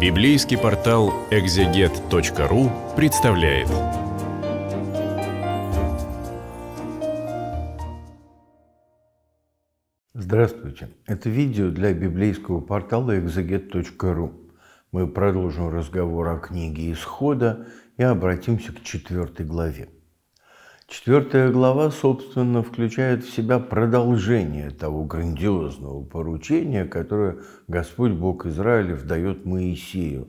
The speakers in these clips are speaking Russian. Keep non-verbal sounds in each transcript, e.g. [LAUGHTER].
Библейский портал экзегет.ру представляет. Здравствуйте. Это видео для библейского портала экзегет.ру. Мы продолжим разговор о книге Исхода и обратимся к четвертой главе. Четвертая глава, собственно, включает в себя продолжение того грандиозного поручения, которое Господь Бог Израилев дает Моисею,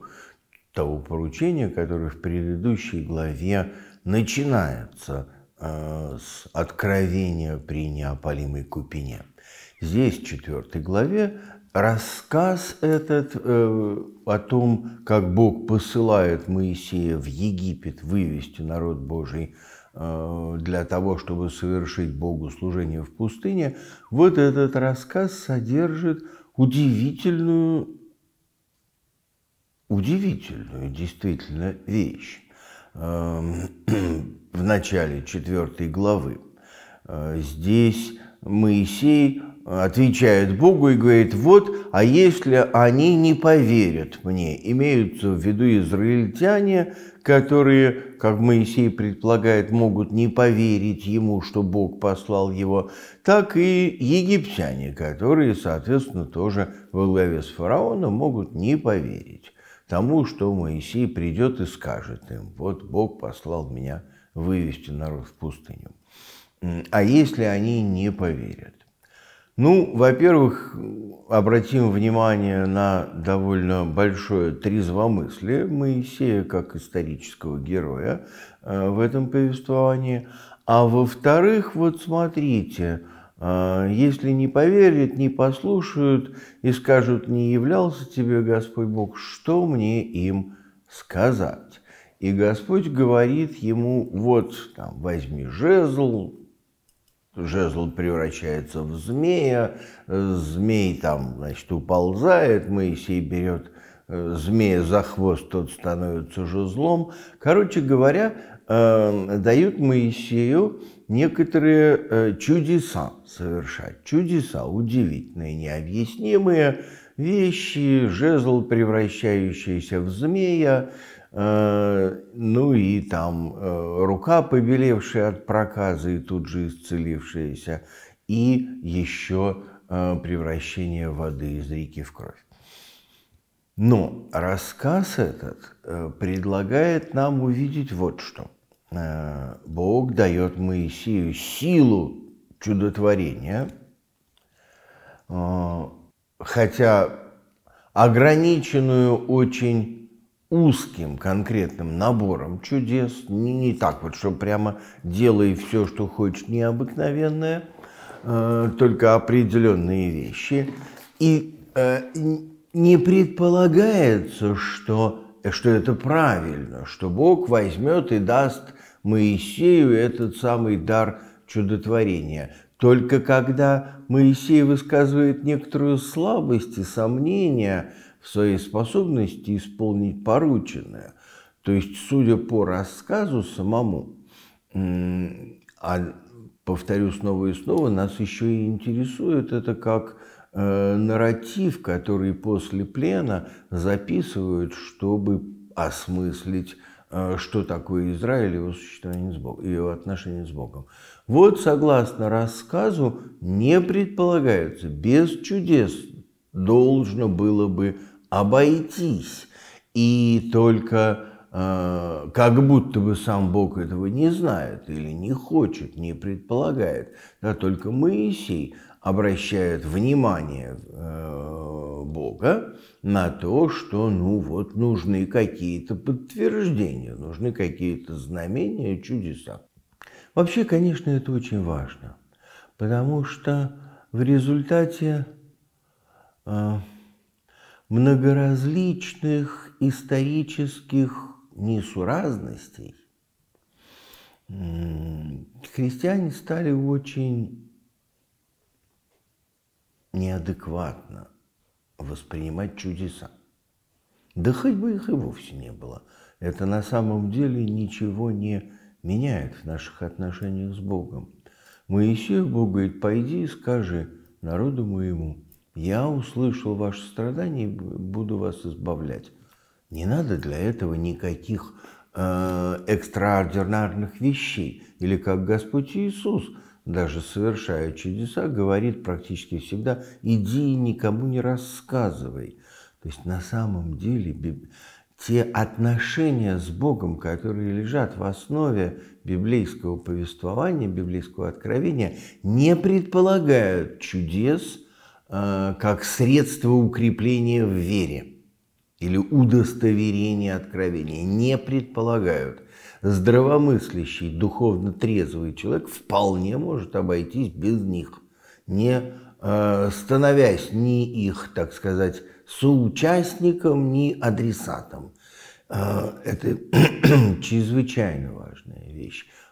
того поручения, которое в предыдущей главе начинается э, с откровения при неопалимой купине. Здесь, в четвертой главе, рассказ этот э, о том, как Бог посылает Моисея в Египет вывести народ Божий – Э, для того, чтобы совершить Богу служение в пустыне, вот этот рассказ содержит удивительную, удивительную действительно вещь. Эм, [CLEARS THROAT] в начале четвертой главы э, здесь Моисей отвечает Богу и говорит, вот, а если они не поверят мне, имеются в виду израильтяне, которые, как Моисей предполагает, могут не поверить ему, что Бог послал его, так и египтяне, которые, соответственно, тоже во главе с фараоном могут не поверить тому, что Моисей придет и скажет им, вот Бог послал меня вывести народ в пустыню. А если они не поверят? Ну, во-первых, обратим внимание на довольно большое трезвомыслие Моисея как исторического героя э, в этом повествовании. А во-вторых, вот смотрите, э, если не поверят, не послушают и скажут, не являлся тебе Господь Бог, что мне им сказать? И Господь говорит ему, вот там, возьми жезл, жезл превращается в змея, э, змей там, значит, уползает, Моисей берет э, змея за хвост, тот становится жезлом. Короче говоря, э, дают Моисею некоторые чудеса совершать. Чудеса удивительные, необъяснимые вещи, жезл, превращающийся в змея, Э, ну и там э, рука, побелевшая от проказа и тут же исцелившаяся, и еще э, превращение воды из реки в кровь. Но рассказ этот предлагает нам увидеть вот что. Бог дает Моисею силу чудотворения, хотя ограниченную очень узким конкретным набором чудес, не, не так вот, что прямо делай все, что хочешь, необыкновенное, э, только определенные вещи. И э, не предполагается, что, э, что это правильно, что Бог возьмет и даст Моисею этот самый дар чудотворения. Только когда Моисей высказывает некоторую слабость и сомнения, своей способности исполнить порученное. То есть, судя по рассказу самому, а повторю снова и снова, нас еще и интересует это как э, нарратив, который после плена записывают, чтобы осмыслить, э, что такое Израиль и его существование с Богом, и его отношения с Богом. Вот, согласно рассказу, не предполагается, без чудес должно было бы обойтись. И только э, как будто бы сам Бог этого не знает или не хочет, не предполагает. Да только Моисей обращает внимание э, Бога на то, что ну вот нужны какие-то подтверждения, нужны какие-то знамения, чудеса. Вообще, конечно, это очень важно, потому что в результате э, многоразличных исторических несуразностей христиане стали очень неадекватно воспринимать чудеса. Да хоть бы их и вовсе не было. Это на самом деле ничего не меняет в наших отношениях с Богом. Моисей Бог говорит, пойди и скажи народу моему – я услышал ваше страдание, буду вас избавлять. Не надо для этого никаких э, экстраординарных вещей. Или как Господь Иисус, даже совершая чудеса, говорит практически всегда, иди и никому не рассказывай. То есть на самом деле те отношения с Богом, которые лежат в основе библейского повествования, библейского откровения, не предполагают чудес – Э, как средство укрепления в вере или удостоверения откровения не предполагают. Здравомыслящий, духовно трезвый человек вполне может обойтись без них, не э, становясь ни их, так сказать, соучастником, ни адресатом. Э, это [CLEARS THROAT] чрезвычайного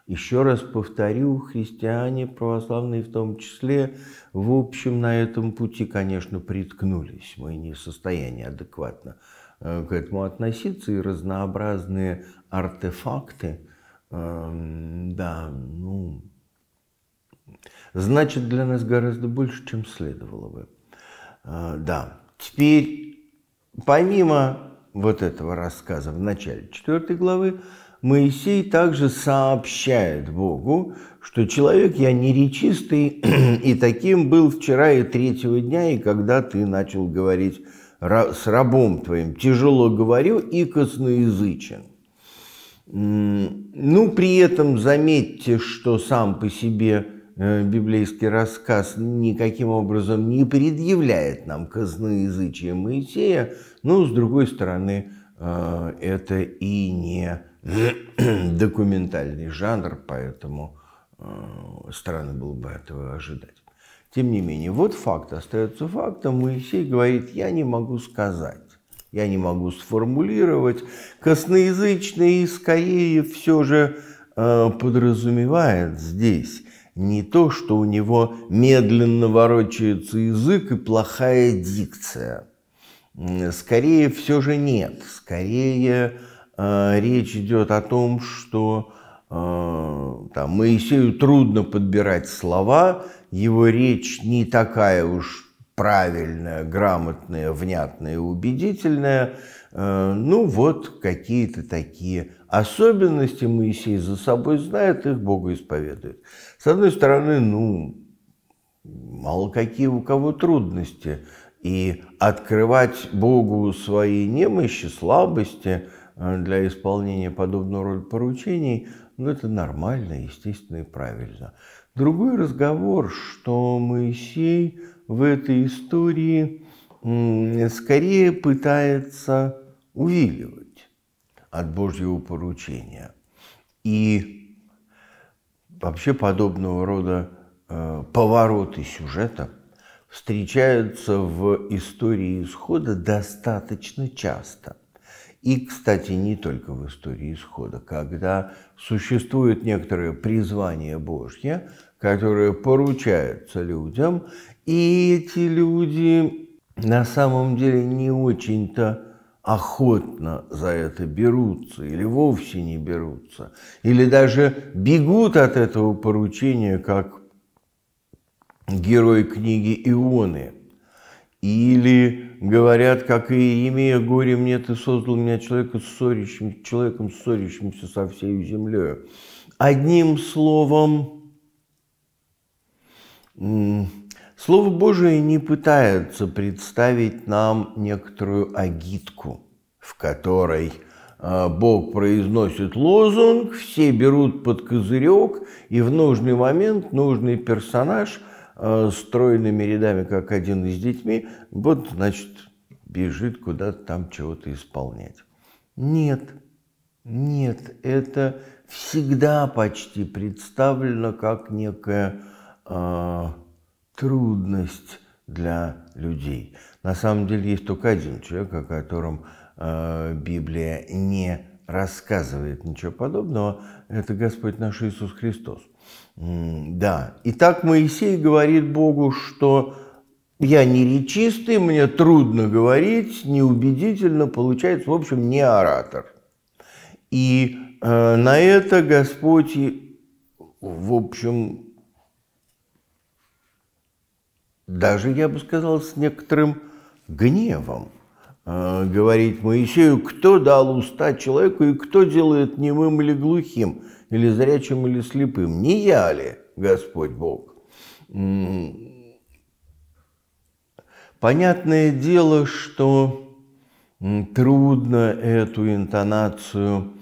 еще раз повторю, христиане, православные в том числе, в общем, на этом пути, конечно, приткнулись. Мы не в состоянии адекватно э, к этому относиться, и разнообразные артефакты, э, да, ну, значит для нас гораздо больше, чем следовало бы. Э, да, теперь, помимо вот этого рассказа в начале четвертой главы, Моисей также сообщает Богу, что человек я неречистый, [CLEARS THROAT] и таким был вчера и третьего дня, и когда ты начал говорить с рабом твоим, тяжело говорю и косноязычен. Ну, при этом заметьте, что сам по себе э, библейский рассказ никаким образом не предъявляет нам казноязычие Моисея, но, с другой стороны, э, это и не [CLEARS THROAT] документальный жанр, поэтому э, странно было бы этого ожидать. Тем не менее, вот факт остается фактом. Моисей говорит, я не могу сказать, я не могу сформулировать. Косноязычный скорее все же э, подразумевает здесь не то, что у него медленно ворочается язык и плохая дикция. Скорее все же нет. Скорее Э, речь идет о том, что э, там, Моисею трудно подбирать слова, его речь не такая уж правильная, грамотная, внятная, убедительная. Э, ну вот какие-то такие особенности Моисей за собой знает, их Богу исповедует. С одной стороны, ну, мало какие у кого трудности. И открывать Богу свои немощи, слабости – Э, для исполнения подобного рода поручений, ну, это нормально, естественно и правильно. Другой разговор, что Моисей в этой истории скорее пытается увиливать от Божьего поручения. И вообще подобного рода э, повороты сюжета встречаются в истории исхода достаточно часто – и, кстати, не только в истории исхода, когда существует некоторое призвание Божье, которое поручается людям, и эти люди на самом деле не очень-то охотно за это берутся или вовсе не берутся, или даже бегут от этого поручения, как герой книги Ионы – или говорят, как и имея горе мне, ты создал меня человека ссорящим, человеком, ссорящимся со всей землей. Одним словом, Слово Божие не пытается представить нам некоторую агитку, в которой а, Бог произносит лозунг, все берут под козырек, и в нужный момент нужный персонаж – Э, стройными рядами, как один из детьми, вот, значит, бежит куда-то там чего-то исполнять. Нет, нет, это всегда почти представлено как некая э, трудность для людей. На самом деле есть только один человек, о котором э, Библия не рассказывает ничего подобного, это Господь наш Иисус Христос. Да. Итак, Моисей говорит Богу, что я не речистый, мне трудно говорить, неубедительно получается, в общем, не оратор. И э, на это Господь, в общем, даже, я бы сказал, с некоторым гневом э, говорит Моисею, кто дал уста человеку и кто делает немым или глухим или зрячим, или слепым. Не я ли, Господь Бог? Понятное дело, что трудно эту интонацию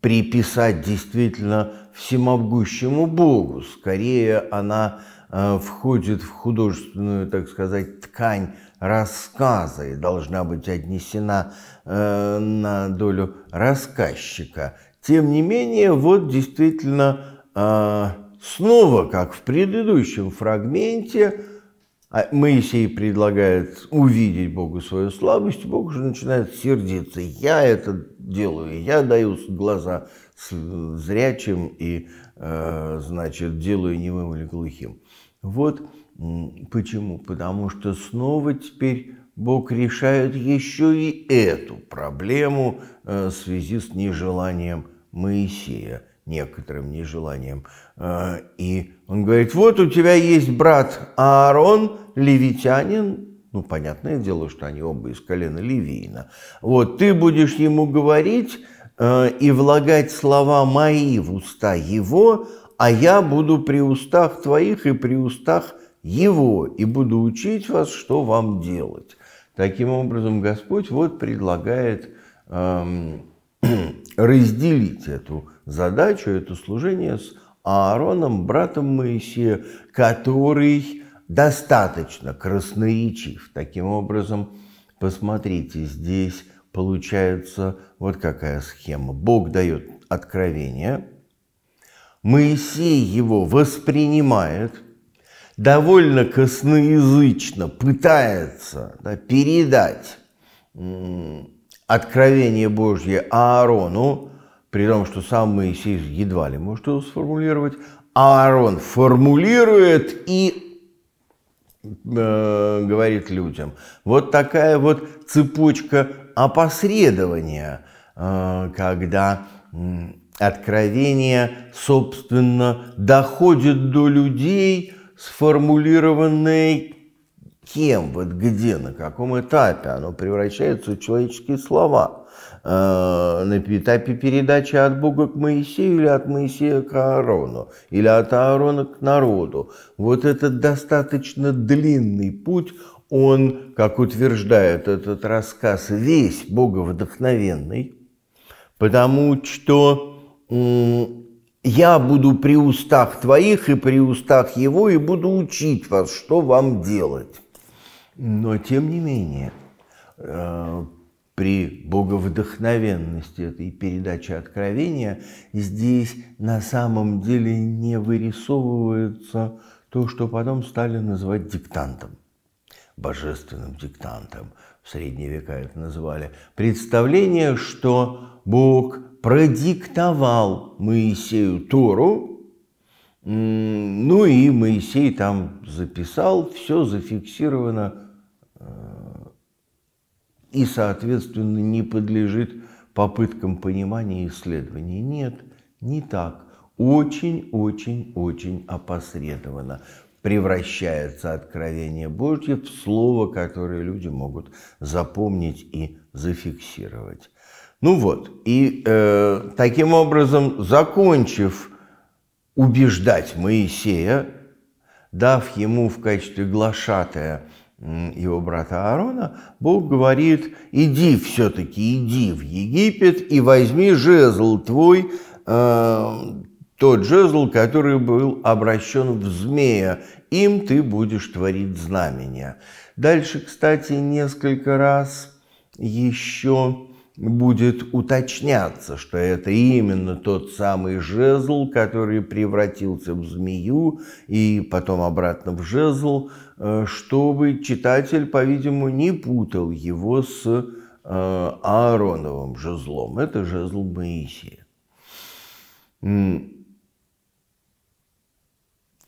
приписать действительно всемогущему Богу. Скорее она э, входит в художественную, так сказать, ткань рассказа и должна быть отнесена э, на долю рассказчика. Тем не менее, вот действительно а, снова, как в предыдущем фрагменте, а, Моисей предлагает увидеть Богу свою слабость, Бог уже начинает сердиться. Я это делаю, я даю глаза зрячим и, а, значит, делаю немым или глухим. Вот почему. Потому что снова теперь Бог решает еще и эту проблему э, в связи с нежеланием Моисея некоторым нежеланием. А, и он говорит, вот у тебя есть брат Аарон, левитянин, ну, понятное дело, что они оба из колена Левиина. Вот, ты будешь ему говорить а, и влагать слова мои в уста его, а я буду при устах твоих и при устах его, и буду учить вас, что вам делать. Таким образом, Господь вот предлагает... [CLEARS THROAT] разделить эту задачу, это служение с Аароном, братом Моисея, который достаточно красноречив. Таким образом, посмотрите, здесь получается вот какая схема. Бог дает откровение, Моисей его воспринимает, довольно косноязычно пытается да, передать откровение Божье Аарону, при том, что сам Моисей едва ли может его сформулировать, Аарон формулирует и э, говорит людям. Вот такая вот цепочка опосредования, э, когда э, откровение, собственно, доходит до людей, сформулированное кем, вот где, на каком этапе оно превращается в человеческие слова. Э, на этапе передачи от Бога к Моисею или от Моисея к Аарону, или от Аарона к народу. Вот этот достаточно длинный путь, он, как утверждает этот рассказ, весь боговдохновенный, потому что я буду при устах твоих и при устах его, и буду учить вас, что вам делать. Но тем не менее, э, при боговдохновенности этой передачи откровения здесь на самом деле не вырисовывается то, что потом стали называть диктантом, божественным диктантом. В средние века это называли. Представление, что Бог продиктовал Моисею Тору, ну и Моисей там записал, все зафиксировано и, соответственно, не подлежит попыткам понимания и исследования. Нет, не так. Очень-очень-очень опосредованно превращается откровение Божье в слово, которое люди могут запомнить и зафиксировать. Ну вот, и э, таким образом, закончив убеждать Моисея, дав ему в качестве глашатая его брата Аарона, Бог говорит, иди все-таки, иди в Египет и возьми жезл твой, э, тот жезл, который был обращен в змея, им ты будешь творить знамения. Дальше, кстати, несколько раз еще будет уточняться, что это именно тот самый жезл, который превратился в змею и потом обратно в жезл – Э, чтобы читатель, по-видимому, не путал его с э, Аароновым жезлом. Это жезл Моисея.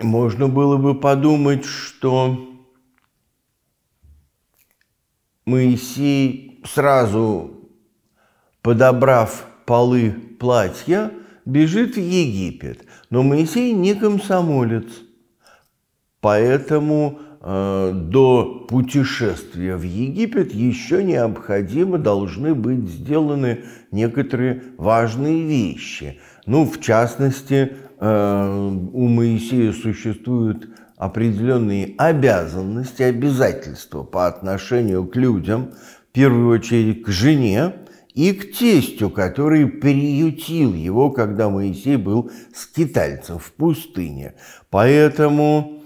Можно было бы подумать, что Моисей, сразу подобрав полы платья, бежит в Египет. Но Моисей не комсомолец, поэтому Э, до путешествия в Египет еще необходимо должны быть сделаны некоторые важные вещи. Ну, в частности, э, у Моисея существуют определенные обязанности, обязательства по отношению к людям, в первую очередь к жене и к тестю, который приютил его, когда Моисей был с скитальцем в пустыне. Поэтому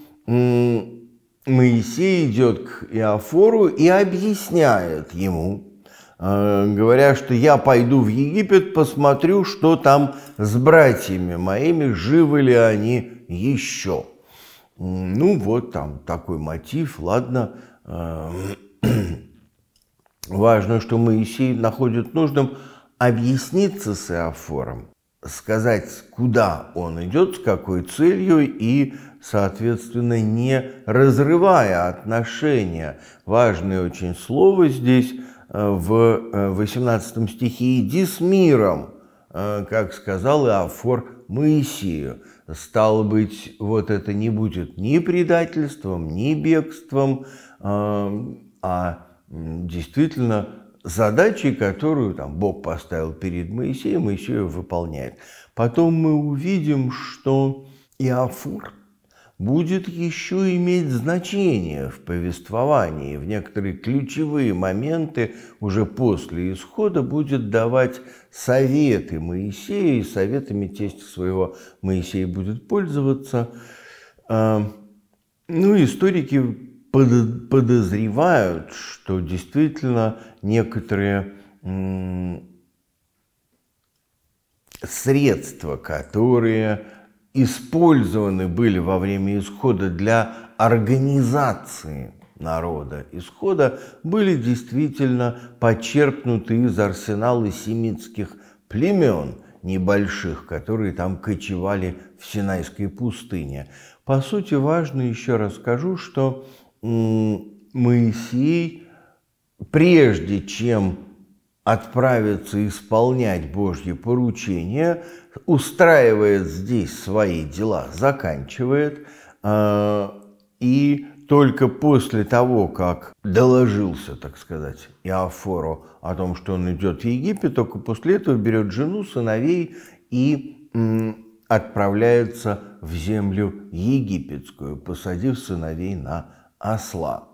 Моисей идет к Иофору и объясняет ему, э, говоря, что я пойду в Египет, посмотрю, что там с братьями моими, живы ли они еще. Ну вот там такой мотив, ладно. Э, [CLEARS THROAT] важно, что Моисей находит нужным объясниться с Иофором, сказать, куда он идет, с какой целью и соответственно, не разрывая отношения. Важное очень слово здесь э, в 18 э, стихе «иди с миром», э, как сказал Иофор Моисею. Стало быть, вот это не будет ни предательством, ни бегством, а действительно задачи, которую там, Бог поставил перед Моисеем, Моисей ее выполняет. Потом мы увидим, что Иофор будет еще иметь значение в повествовании, в некоторые ключевые моменты уже после исхода будет давать советы Моисею, и советами тестя своего Моисей будет пользоваться. А, ну, историки подозревают, что действительно некоторые средства, которые использованы были во время исхода для организации народа исхода, были действительно почерпнуты из арсенала семитских племен небольших, которые там кочевали в Синайской пустыне. По сути, важно еще расскажу, что Моисей, прежде чем отправится исполнять Божье поручение, устраивает здесь свои дела, заканчивает, а, и только после того, как доложился, так сказать, Иофору о том, что он идет в Египет, только после этого берет жену, сыновей и отправляется в землю египетскую, посадив сыновей на осла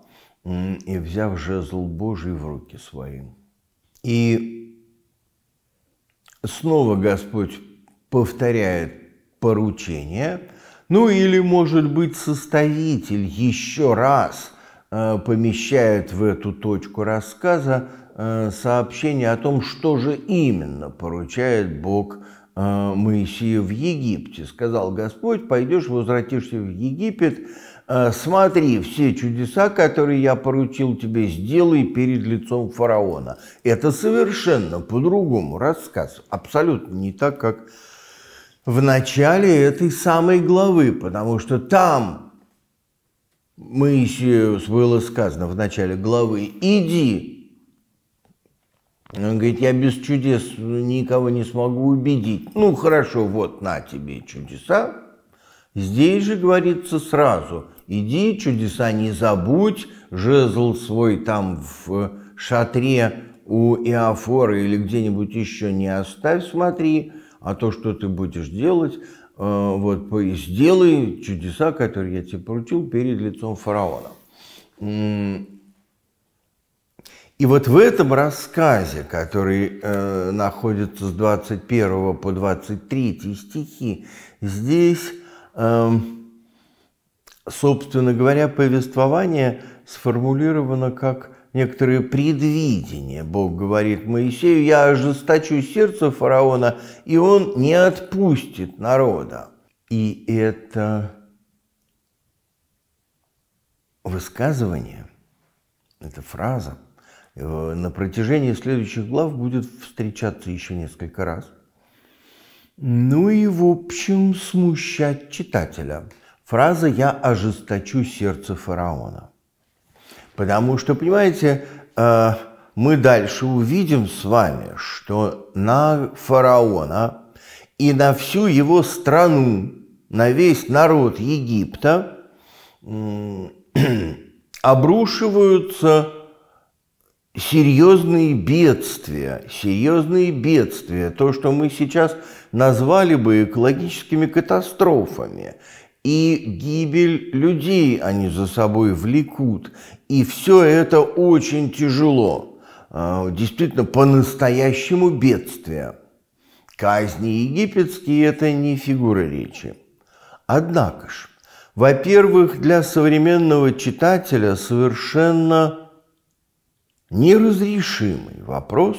и взяв жезл Божий в руки своим. И снова Господь повторяет поручение, ну или, может быть, составитель еще раз э, помещает в эту точку рассказа э, сообщение о том, что же именно поручает Бог э, Моисею в Египте. Сказал Господь, пойдешь, возвратишься в Египет, Э, смотри, все чудеса, которые я поручил тебе, сделай перед лицом фараона. Это совершенно по-другому рассказ, абсолютно не так, как в начале этой самой главы, потому что там мы Моисею было сказано в начале главы, иди, он говорит, я без чудес никого не смогу убедить. Ну, хорошо, вот на тебе чудеса. Здесь же говорится сразу – Иди, чудеса не забудь, жезл свой там в э, шатре у Иофора или где-нибудь еще не оставь, смотри, а то, что ты будешь делать, э, вот, сделай чудеса, которые я тебе поручил перед лицом фараона. И вот в этом рассказе, который э, находится с 21 по 23 стихи, здесь эм, собственно говоря, повествование сформулировано как некоторые предвидения. Бог говорит Моисею, я ожесточу сердце фараона, и он не отпустит народа. И это высказывание, эта фраза э, на протяжении следующих глав будет встречаться еще несколько раз. Ну и, в общем, смущать читателя – фраза «я ожесточу сердце фараона». Потому что, понимаете, э, мы дальше увидим с вами, что на фараона и на всю его страну, на весь народ Египта [CLEARS THROAT] обрушиваются серьезные бедствия, серьезные бедствия, то, что мы сейчас назвали бы экологическими катастрофами – и гибель людей они за собой влекут. И все это очень тяжело. А, действительно, по-настоящему бедствие. Казни египетские – это не фигура речи. Однако же, во-первых, для современного читателя совершенно неразрешимый вопрос,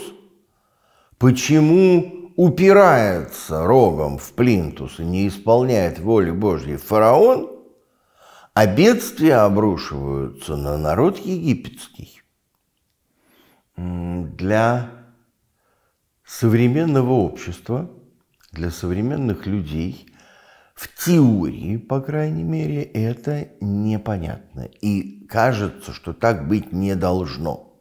почему упирается рогом в плинтус и не исполняет воли Божьей фараон, а бедствия обрушиваются на народ египетский. Для современного общества, для современных людей, в теории, по крайней мере, это непонятно. И кажется, что так быть не должно.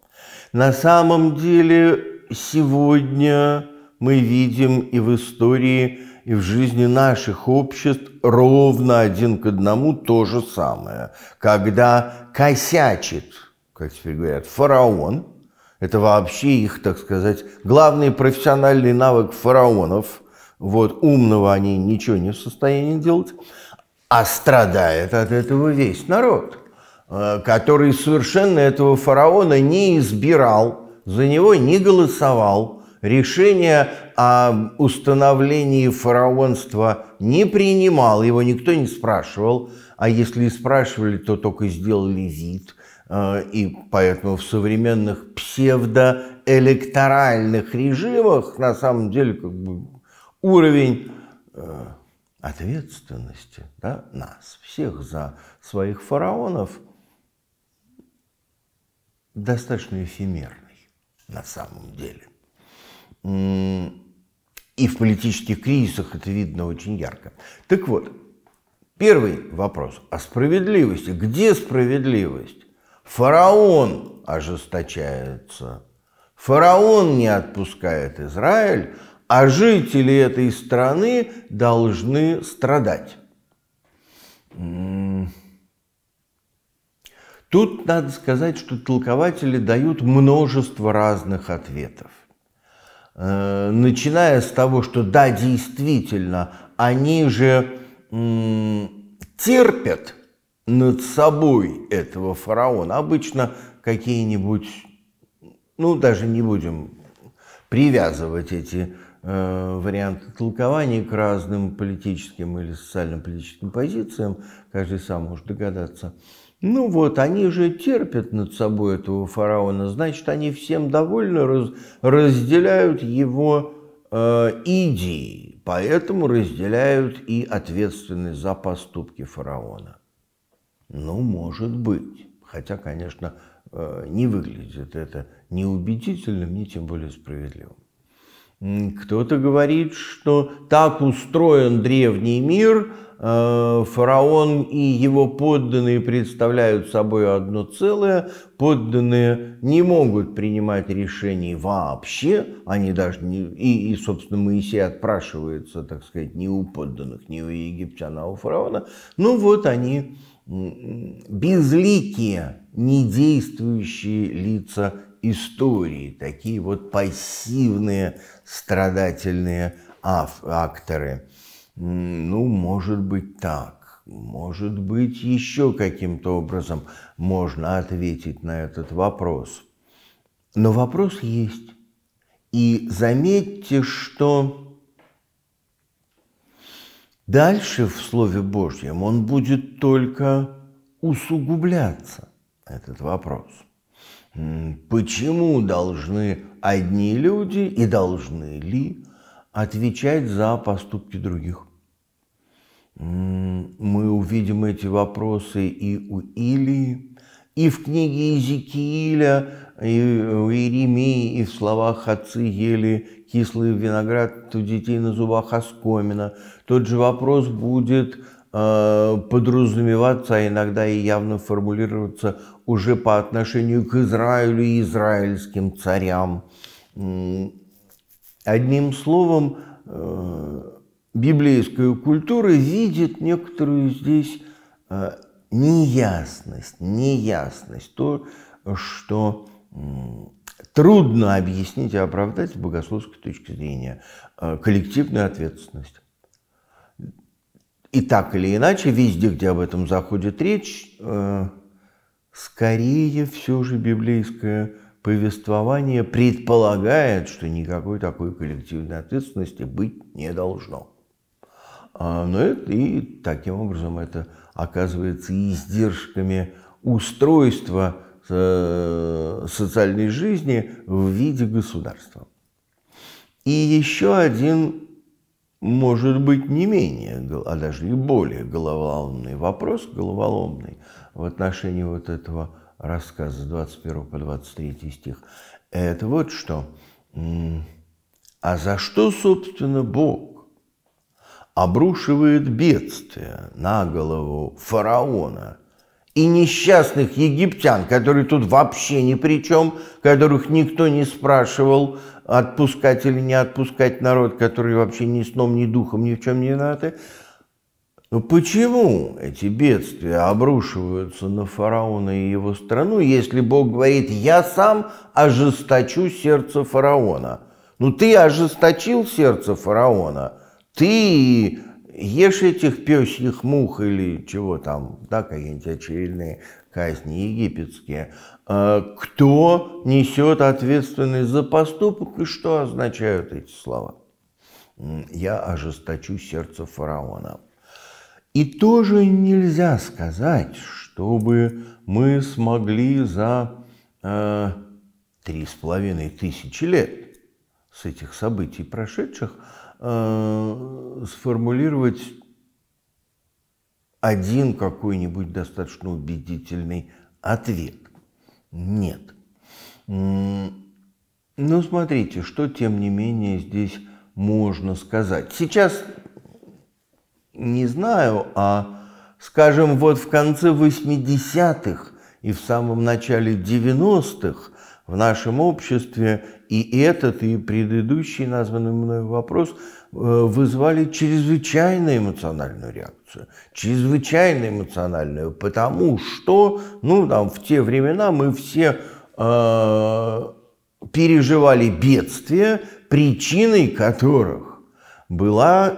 На самом деле сегодня мы видим и в истории, и в жизни наших обществ ровно один к одному то же самое. Когда косячит, как теперь говорят, фараон, это вообще их, так сказать, главный профессиональный навык фараонов, вот умного они ничего не в состоянии делать, а страдает от этого весь народ, э, который совершенно этого фараона не избирал, за него не голосовал – Решение о установлении фараонства не принимал, его никто не спрашивал, а если и спрашивали, то только сделали вид. Э, и поэтому в современных псевдоэлекторальных режимах на самом деле как бы уровень э, ответственности да, нас всех за своих фараонов достаточно эфемерный на самом деле. И в политических кризисах это видно очень ярко. Так вот, первый вопрос о а справедливости. Где справедливость? Фараон ожесточается. Фараон не отпускает Израиль, а жители этой страны должны страдать. Тут надо сказать, что толкователи дают множество разных ответов. Э, начиная с того, что да, действительно, они же терпят над собой этого фараона. Обычно какие-нибудь, ну даже не будем привязывать эти Э, варианты толкований к разным политическим или социально-политическим позициям, каждый сам может догадаться. Ну вот, они же терпят над собой этого фараона, значит, они всем довольны, раз, разделяют его э, идеи, поэтому разделяют и ответственность за поступки фараона. Ну, может быть, хотя, конечно, э, не выглядит это ни убедительным, ни тем более справедливым. Кто-то говорит, что так устроен древний мир, э, фараон и его подданные представляют собой одно целое, подданные не могут принимать решений вообще, они даже не, и, и, собственно, Моисей отпрашивается, так сказать, не у подданных, не у египтян, а у фараона. Ну вот они безликие, недействующие лица истории, такие вот пассивные страдательные акторы. Ну, может быть так. Может быть, еще каким-то образом можно ответить на этот вопрос. Но вопрос есть. И заметьте, что дальше в Слове Божьем он будет только усугубляться, этот вопрос. Почему должны одни люди и должны ли отвечать за поступки других. Мы увидим эти вопросы и у Илии, и в книге Иезекииля, и у Иеремии, и в словах «Отцы ели кислый виноград, у детей на зубах оскомина». Тот же вопрос будет э, подразумеваться, а иногда и явно формулироваться уже по отношению к Израилю и израильским царям. Одним словом, э, библейская культура видит некоторую здесь э, неясность, неясность, то, что трудно объяснить и оправдать с богословской точки зрения, э, коллективную ответственность. И так или иначе, везде, где об этом заходит речь, Скорее, все же библейское повествование предполагает, что никакой такой коллективной ответственности быть не должно. А, но это и таким образом это оказывается издержками устройства э, социальной жизни в виде государства. И еще один, может быть, не менее, а даже и более головоломный вопрос, головоломный – в отношении вот этого рассказа с 21 по 23 стих. Это вот что. А за что, собственно, Бог обрушивает бедствие на голову фараона и несчастных египтян, которые тут вообще ни при чем, которых никто не спрашивал, отпускать или не отпускать народ, который вообще ни сном, ни духом, ни в чем не виноваты – но ну, почему эти бедствия обрушиваются на фараона и его страну, если Бог говорит, я сам ожесточу сердце фараона? Ну ты ожесточил сердце фараона, ты ешь этих пёсьих мух или чего там, да, какие-нибудь очередные казни египетские. А кто несет ответственность за поступок и что означают эти слова? Я ожесточу сердце фараона. И тоже нельзя сказать, чтобы мы смогли за э, три с половиной тысячи лет с этих событий прошедших э, сформулировать один какой-нибудь достаточно убедительный ответ. Нет. Но ну, смотрите, что тем не менее здесь можно сказать. Сейчас не знаю, а, скажем, вот в конце 80-х и в самом начале 90-х в нашем обществе и этот, и предыдущий названный мной вопрос э, вызвали чрезвычайно эмоциональную реакцию. Чрезвычайно эмоциональную, потому что, ну, там, в те времена мы все э, переживали бедствия, причиной которых была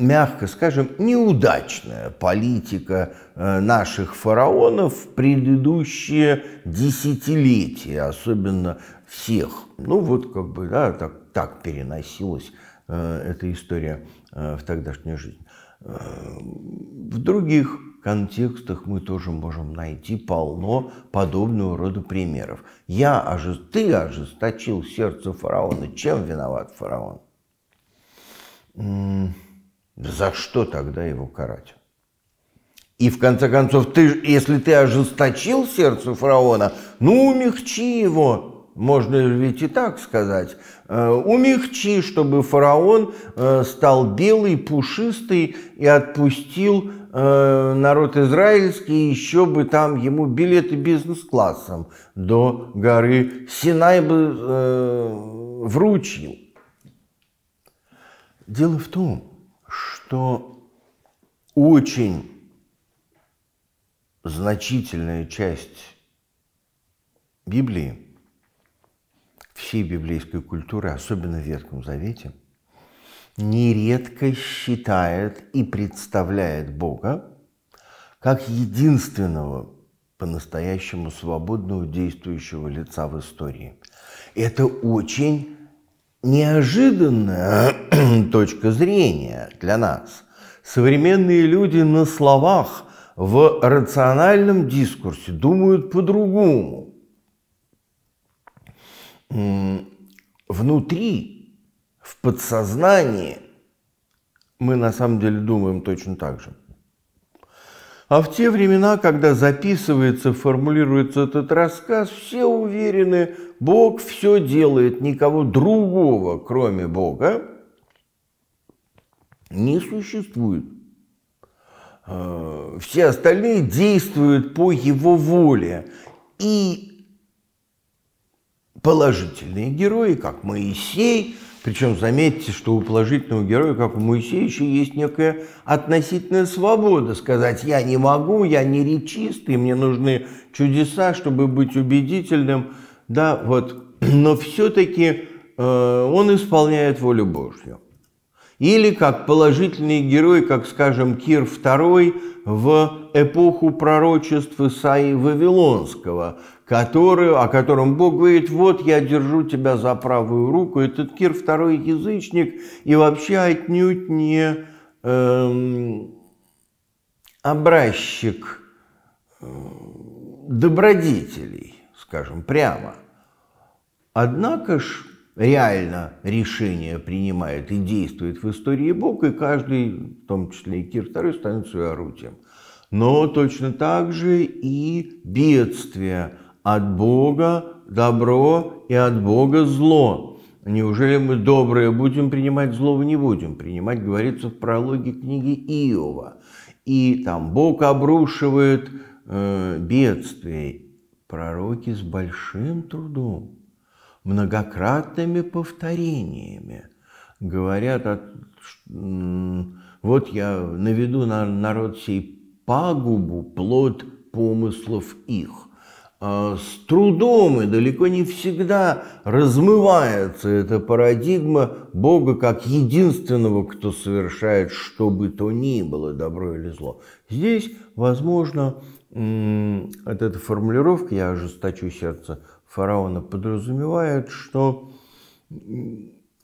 мягко скажем, неудачная политика э, наших фараонов в предыдущие десятилетия, особенно всех. Ну вот как бы да, так, так переносилась э, эта история э, в тогдашнюю жизнь. Э, в других контекстах мы тоже можем найти полно подобного рода примеров. Я ожи... Ты ожесточил сердце фараона. Чем виноват фараон? За что тогда его карать? И в конце концов, ты, если ты ожесточил сердце фараона, ну умягчи его, можно ведь и так сказать, э, умягчи, чтобы фараон э, стал белый, пушистый и отпустил э, народ израильский, еще бы там ему билеты бизнес-классом до горы Синай бы вручил. Дело в том, что очень значительная часть Библии, всей библейской культуры, особенно в Ветхом Завете, нередко считает и представляет Бога как единственного по-настоящему свободного действующего лица в истории. Это очень неожиданная [CLEARS THROAT] точка зрения для нас. Современные люди на словах в рациональном дискурсе думают по-другому. Внутри, в подсознании, мы на самом деле думаем точно так же. А в те времена, когда записывается, формулируется этот рассказ, все уверены, Бог все делает, никого другого, кроме Бога, не существует. Э, все остальные действуют по его воле. И положительные герои, как Моисей – причем заметьте, что у положительного героя, как у Моисеевича, есть некая относительная свобода сказать «я не могу, я не речистый, мне нужны чудеса, чтобы быть убедительным». Да, вот. [CLEARS THROAT] Но все-таки э, он исполняет волю Божью. Или как положительный герой, как, скажем, Кир II в эпоху пророчеств Исаии Вавилонского, которую, о котором Бог говорит, вот я держу тебя за правую руку, этот Кир второй язычник и вообще отнюдь не эм, образчик э, добродетелей, скажем прямо. Однако ж реально решение принимает и действует в истории Бог, и каждый, в том числе и Кир II, становится орудием. Но точно так же и бедствия – от Бога добро и от Бога зло. Неужели мы добрые будем принимать, злого не будем принимать, говорится в прологе книги Иова. И там Бог обрушивает э, бедствие. Пророки с большим трудом, многократными повторениями говорят, от, вот я наведу на народ сей пагубу, плод помыслов их. А, с трудом и далеко не всегда размывается эта парадигма Бога как единственного, кто совершает что бы то ни было, добро или зло. Здесь, возможно, от этой формулировки, я ожесточу сердце фараона, подразумевает, что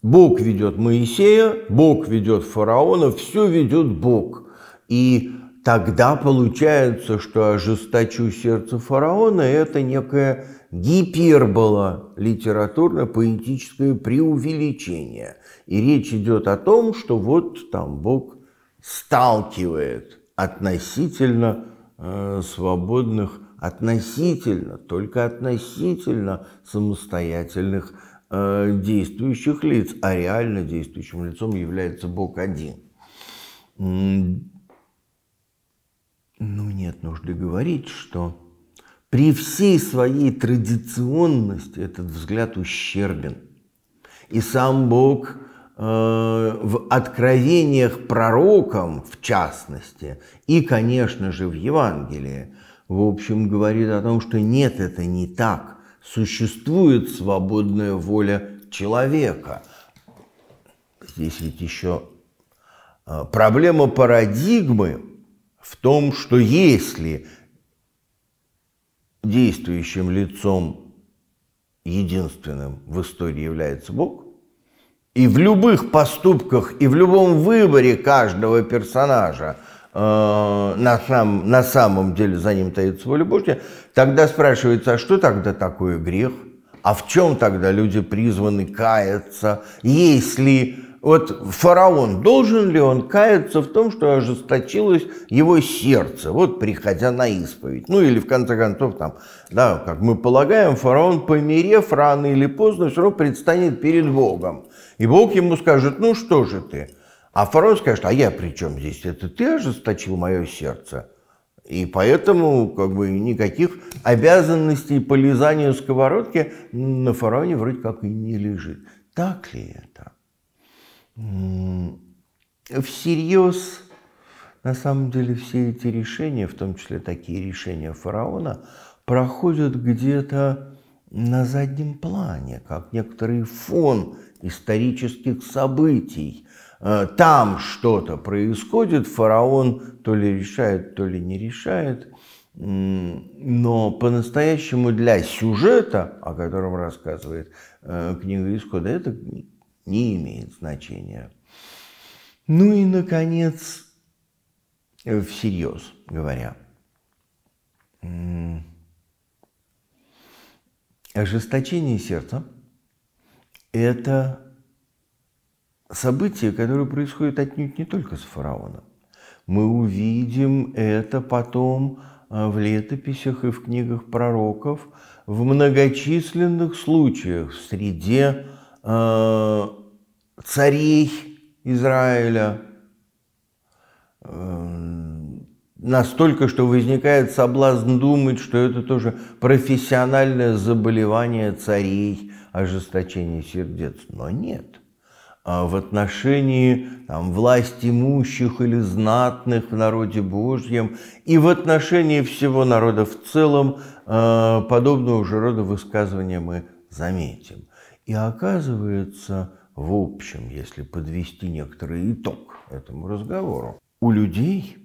Бог ведет Моисея, Бог ведет фараона, все ведет Бог. И Тогда получается, что «ожесточу сердце фараона» — это некая гипербола, литературно-поэтическое преувеличение. И речь идет о том, что вот там Бог сталкивает относительно э, свободных, относительно, только относительно самостоятельных э, действующих лиц, а реально действующим лицом является Бог один ну, нет нужды говорить, что при всей своей традиционности этот взгляд ущербен. И сам Бог э, в откровениях пророкам, в частности, и, конечно же, в Евангелии, в общем, говорит о том, что нет, это не так. Существует свободная воля человека. Здесь ведь еще э, проблема парадигмы в том, что если действующим лицом единственным в истории является Бог, и в любых поступках, и в любом выборе каждого персонажа э, на, сам, на самом деле за ним таится воля Божья, тогда спрашивается, а что тогда такое грех? А в чем тогда люди призваны каяться, если вот фараон, должен ли он каяться в том, что ожесточилось его сердце, вот приходя на исповедь? Ну или в конце концов, там, да, как мы полагаем, фараон, померев рано или поздно, все равно предстанет перед Богом. И Бог ему скажет, ну что же ты? А фараон скажет, а я при чем здесь? Это ты ожесточил мое сердце? И поэтому как бы никаких обязанностей по лизанию сковородки на фараоне вроде как и не лежит. Так ли это? всерьез, на самом деле, все эти решения, в том числе такие решения фараона, проходят где-то на заднем плане, как некоторый фон исторических событий. Э, там что-то происходит, фараон то ли решает, то ли не решает, но по-настоящему для сюжета, о котором рассказывает э, книга Исхода, это не имеет значения. Ну и, наконец, э, всерьез говоря, ожесточение сердца – это событие, которое происходит отнюдь не только с фараоном. Мы увидим это потом э, в летописях и в книгах пророков в многочисленных случаях в среде Э, царей Израиля, э, настолько, что возникает соблазн думать, что это тоже профессиональное заболевание царей, ожесточение сердец. Но нет. А в отношении там, власть имущих или знатных в народе Божьем и в отношении всего народа в целом э, подобного же рода высказывания мы заметим. И оказывается, в общем, если подвести некоторый итог этому разговору, у людей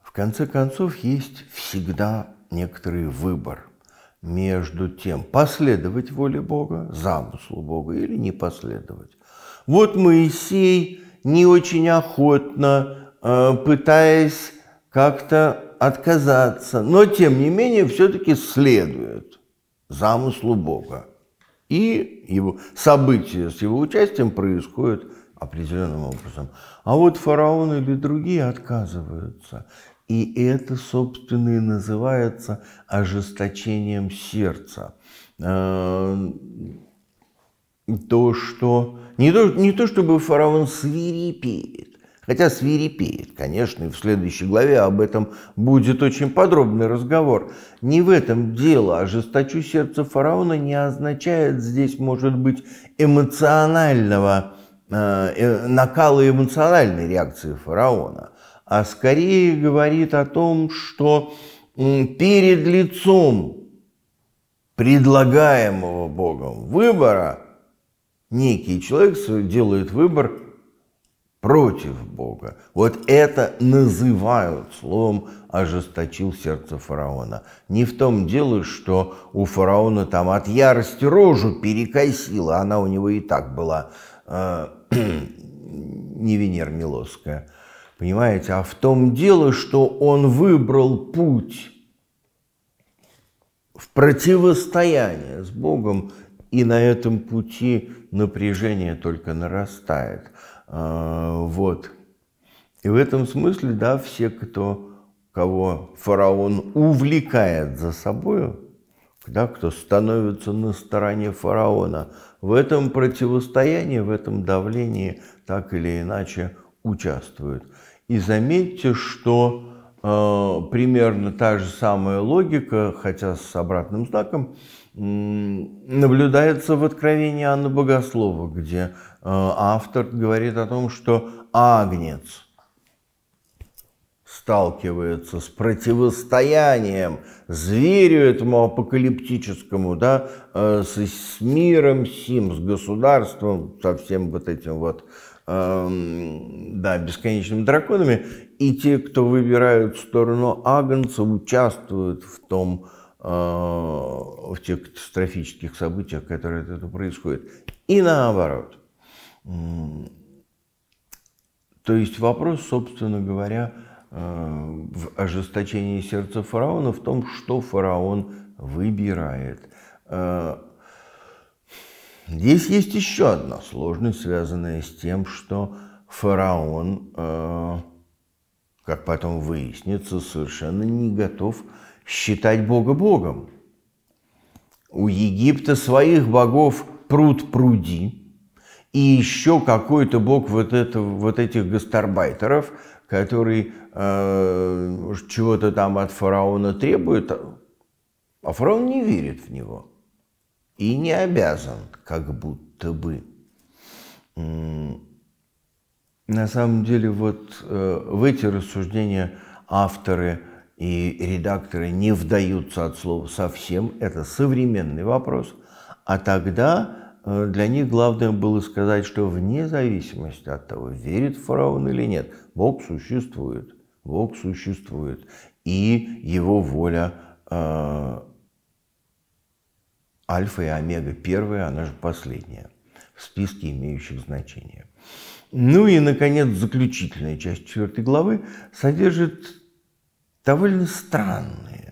в конце концов есть всегда некоторый выбор между тем, последовать воле Бога, замыслу Бога или не последовать. Вот Моисей не очень охотно, э, пытаясь как-то отказаться, но тем не менее все-таки следует замыслу Бога. И его события с его участием происходят определенным образом. А вот фараон или другие отказываются. И это, собственно, и называется ожесточением сердца. Э, то, что... Не то, не то чтобы фараон свирепеет, Хотя свирепеет, конечно, и в следующей главе об этом будет очень подробный разговор. Не в этом дело. Ожесточу а сердце фараона не означает здесь, может быть, эмоционального э, э, накала эмоциональной реакции фараона, а скорее говорит о том, что перед лицом предлагаемого Богом выбора некий человек делает выбор против Бога. Вот это называют словом «ожесточил сердце фараона». Не в том дело, что у фараона там от ярости рожу перекосила, она у него и так была э, [CLEARS THROAT] не Венер Милосская, понимаете, а в том дело, что он выбрал путь в противостояние с Богом, и на этом пути напряжение только нарастает – а, вот. И в этом смысле, да, все, кто, кого фараон увлекает за собой, да, кто становится на стороне фараона, в этом противостоянии, в этом давлении так или иначе участвуют. И заметьте, что э, примерно та же самая логика, хотя с обратным знаком, наблюдается в Откровении Анны Богослова, где Э, автор говорит о том, что агнец сталкивается с противостоянием зверю этому апокалиптическому, да, э, с, с миром сим, с государством, со всем вот этим вот, эм, да, бесконечными драконами, и те, кто выбирают сторону Агнца, участвуют в том, э, в тех катастрофических событиях, которые это происходит. И наоборот. То есть вопрос, собственно говоря, э, в ожесточении сердца фараона в том, что фараон выбирает. Э, здесь есть еще одна сложность, связанная с тем, что фараон, э, как потом выяснится, совершенно не готов считать Бога Богом. У Египта своих богов пруд пруди, и еще какой-то бог вот, это, вот этих гастарбайтеров, которые э, чего-то там от фараона требуют, а фараон не верит в него и не обязан, как будто бы. На самом деле вот э, в эти рассуждения авторы и редакторы не вдаются от слова совсем, это современный вопрос, а тогда Э, для них главное было сказать, что вне зависимости от того, верит фараон или нет, Бог существует, Бог существует, и его воля э, альфа и омега первая, она же последняя в списке имеющих значение. Ну и, наконец, заключительная часть четвертой главы содержит довольно странные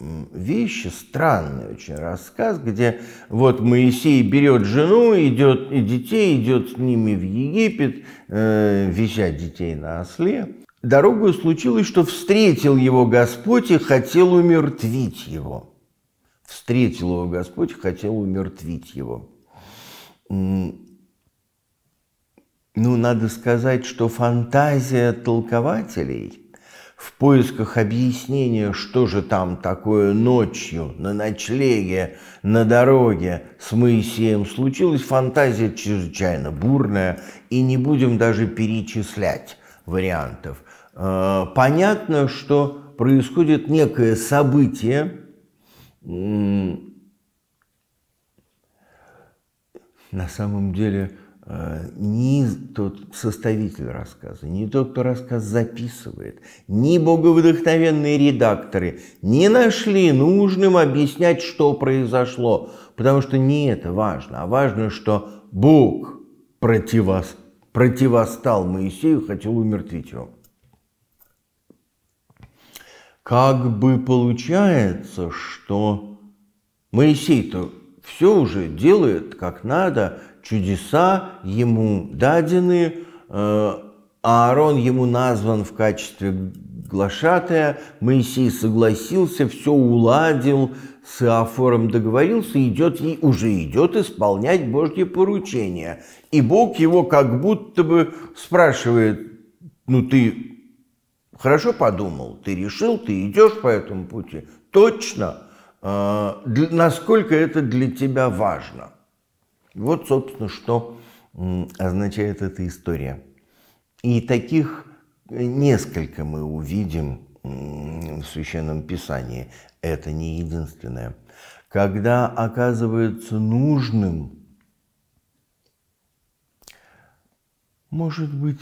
вещи, странный очень рассказ, где вот Моисей берет жену, идет и детей, идет с ними в Египет, э, вися детей на осле. Дорогою случилось, что встретил его Господь и хотел умертвить его. Встретил его Господь и хотел умертвить его. Ну, надо сказать, что фантазия толкователей – в поисках объяснения, что же там такое ночью, на ночлеге, на дороге с Моисеем случилось, фантазия чрезвычайно бурная, и не будем даже перечислять вариантов. А, понятно, что происходит некое событие, на самом деле – ни тот составитель рассказа, ни тот, кто рассказ записывает, ни боговдохновенные редакторы не нашли нужным объяснять, что произошло, потому что не это важно, а важно, что Бог противос... противостал Моисею, хотел умертвить его. Как бы получается, что Моисей-то все уже делает как надо – чудеса ему дадены, э, Аарон ему назван в качестве глашатая, Моисей согласился, все уладил, с Иофором договорился, идет и уже идет исполнять Божье поручение. И Бог его как будто бы спрашивает, ну ты хорошо подумал, ты решил, ты идешь по этому пути, точно, э, насколько это для тебя важно. Вот, собственно, что означает эта история. И таких э, несколько мы увидим в Священном Писании. Это не единственное. Когда оказывается нужным, может быть,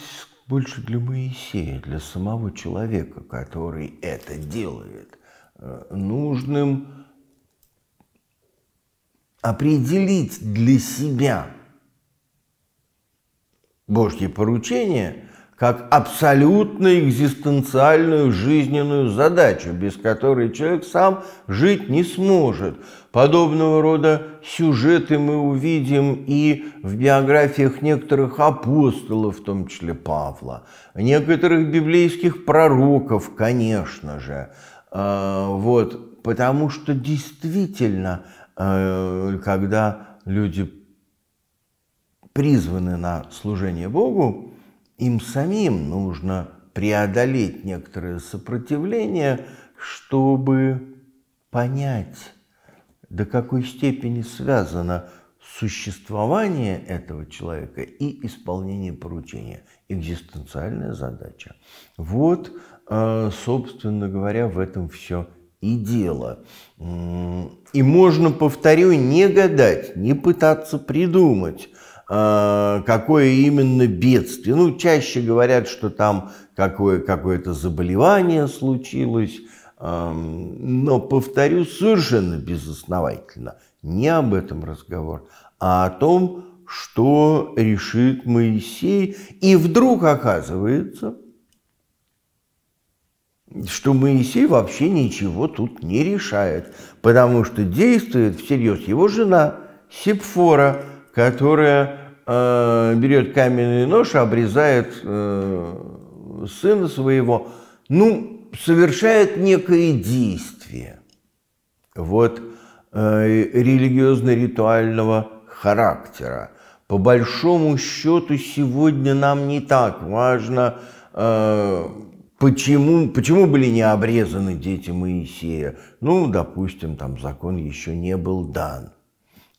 больше для Моисея, для самого человека, который это делает, э, нужным определить для себя Божье поручение как абсолютно экзистенциальную жизненную задачу, без которой человек сам жить не сможет. Подобного рода сюжеты мы увидим и в биографиях некоторых апостолов, в том числе Павла, некоторых библейских пророков, конечно же. А, вот, потому что действительно – Э, когда люди призваны на служение Богу, им самим нужно преодолеть некоторое сопротивление, чтобы понять, до какой степени связано существование этого человека и исполнение поручения. Экзистенциальная задача. Вот, э, собственно говоря, в этом все и дело. И можно, повторю, не гадать, не пытаться придумать, а, какое именно бедствие. Ну, чаще говорят, что там какое- какое-то заболевание случилось, но, повторю, совершенно безосновательно. Не об этом разговор, а о том, что решит Моисей. И вдруг оказывается, что Моисей вообще ничего тут не решает, потому что действует всерьез его жена Сепфора, которая э, берет каменный нож и обрезает э, сына своего, ну, совершает некое действие, вот, э, религиозно-ритуального характера. По большому счету сегодня нам не так важно, э, Почему, почему были не обрезаны дети Моисея? Ну, допустим, там закон еще не был дан.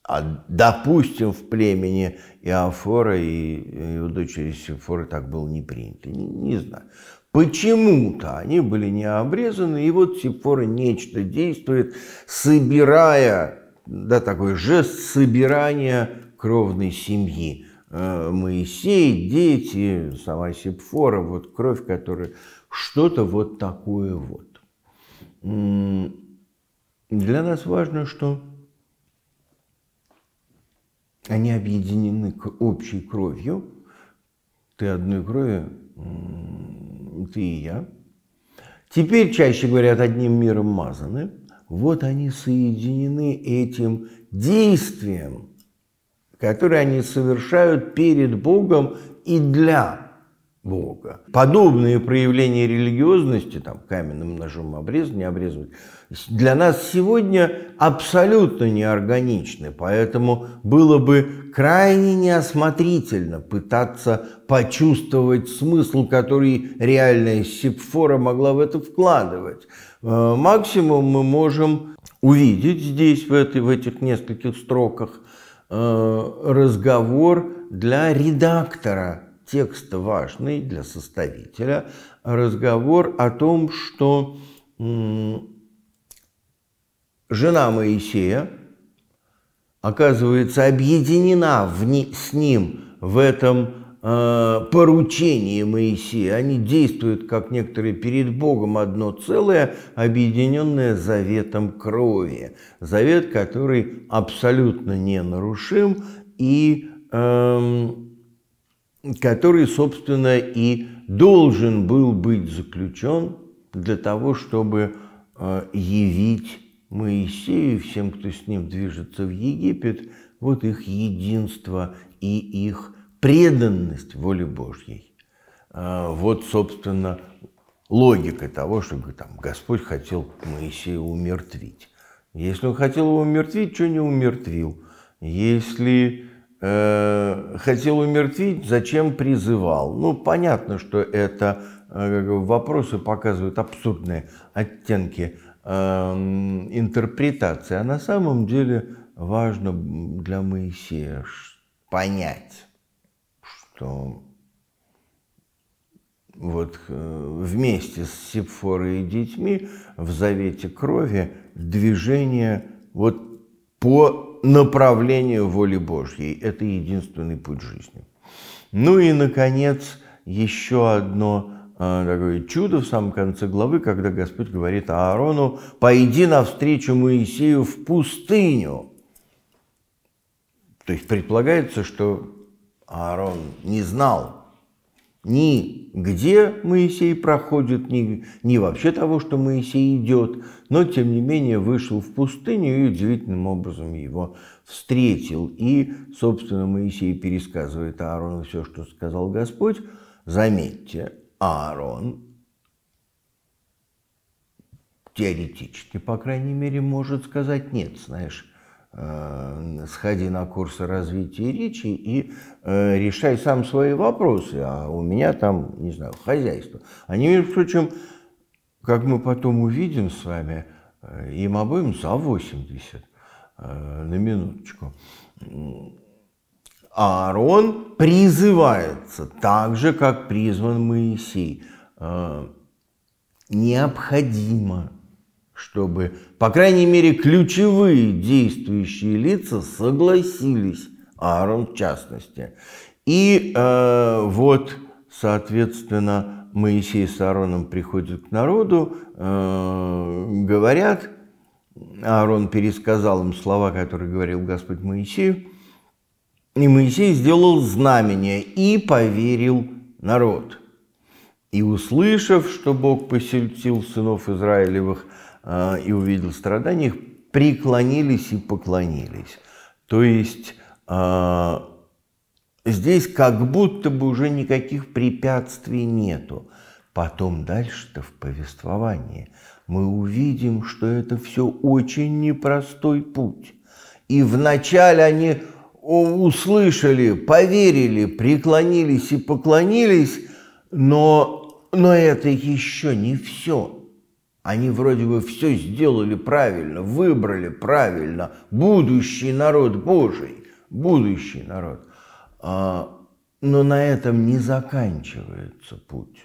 А допустим, в племени Иофора и его дочери Сифоры так было не принято. Не, не знаю. Почему-то они были не обрезаны, и вот Сифора нечто действует, собирая, да, такой жест собирания кровной семьи. Э, Моисей, дети, сама Сипфора, вот кровь, которая что-то вот такое вот. Для нас важно, что они объединены общей кровью. Ты одной крови, ты и я. Теперь, чаще говорят, одним миром мазаны. Вот они соединены этим действием, которое они совершают перед Богом и для Бога. Подобные проявления религиозности, там каменным ножом обрезать, не обрезывать, для нас сегодня абсолютно неорганичны, поэтому было бы крайне неосмотрительно пытаться почувствовать смысл, который реальная сепфора могла в это вкладывать. Э, максимум мы можем увидеть здесь, в, этой, в этих нескольких строках, э, разговор для редактора текст важный для составителя разговор о том, что жена Моисея оказывается объединена в ни, с ним в этом э, поручении Моисея. Они действуют, как некоторые, перед Богом одно целое, объединенное заветом крови. Завет, который абсолютно не нарушим и... Э, который, собственно, и должен был быть заключен для того, чтобы э, явить Моисею, всем, кто с ним движется в Египет, вот их единство и их преданность воле Божьей. Э, вот, собственно, логика того, чтобы там, Господь хотел Моисея умертвить. Если он хотел его умертвить, что не умертвил? Если Э, хотел умертвить, зачем призывал. Ну, понятно, что это э, вопросы показывают абсурдные оттенки эм, интерпретации. А на самом деле важно для Моисея понять, что вот э, вместе с Сепфорой и детьми в завете крови движение вот по направлению воли Божьей. Это единственный путь жизни. Ну и, наконец, еще одно э, такое чудо в самом конце главы, когда Господь говорит Аарону, «Пойди навстречу Моисею в пустыню». То есть предполагается, что Аарон не знал ни где Моисей проходит, не, не вообще того, что Моисей идет, но тем не менее вышел в пустыню и удивительным образом его встретил. И, собственно, Моисей пересказывает Аарону все, что сказал Господь. Заметьте, Аарон теоретически, по крайней мере, может сказать «нет», знаешь, Э, сходи на курсы развития речи и э, решай сам свои вопросы, а у меня там, не знаю, хозяйство. Они, между прочим, как мы потом увидим с вами, э, им обоим за 80 э, на минуточку. Аарон призывается так же, как призван Моисей. Э, необходимо чтобы, по крайней мере, ключевые действующие лица согласились, Аарон в частности. И э, вот, соответственно, Моисей с Аароном приходят к народу, э, говорят, Аарон пересказал им слова, которые говорил Господь Моисею, и Моисей сделал знамение и поверил народ. И услышав, что Бог посетил сынов Израилевых Э, и увидел страдания, их преклонились и поклонились. То есть э, здесь как будто бы уже никаких препятствий нету. Потом дальше-то в повествовании мы увидим, что это все очень непростой путь. И вначале они услышали, поверили, преклонились и поклонились, но, но это еще не все. Они вроде бы все сделали правильно, выбрали правильно, будущий народ Божий, будущий народ. А, но на этом не заканчивается путь.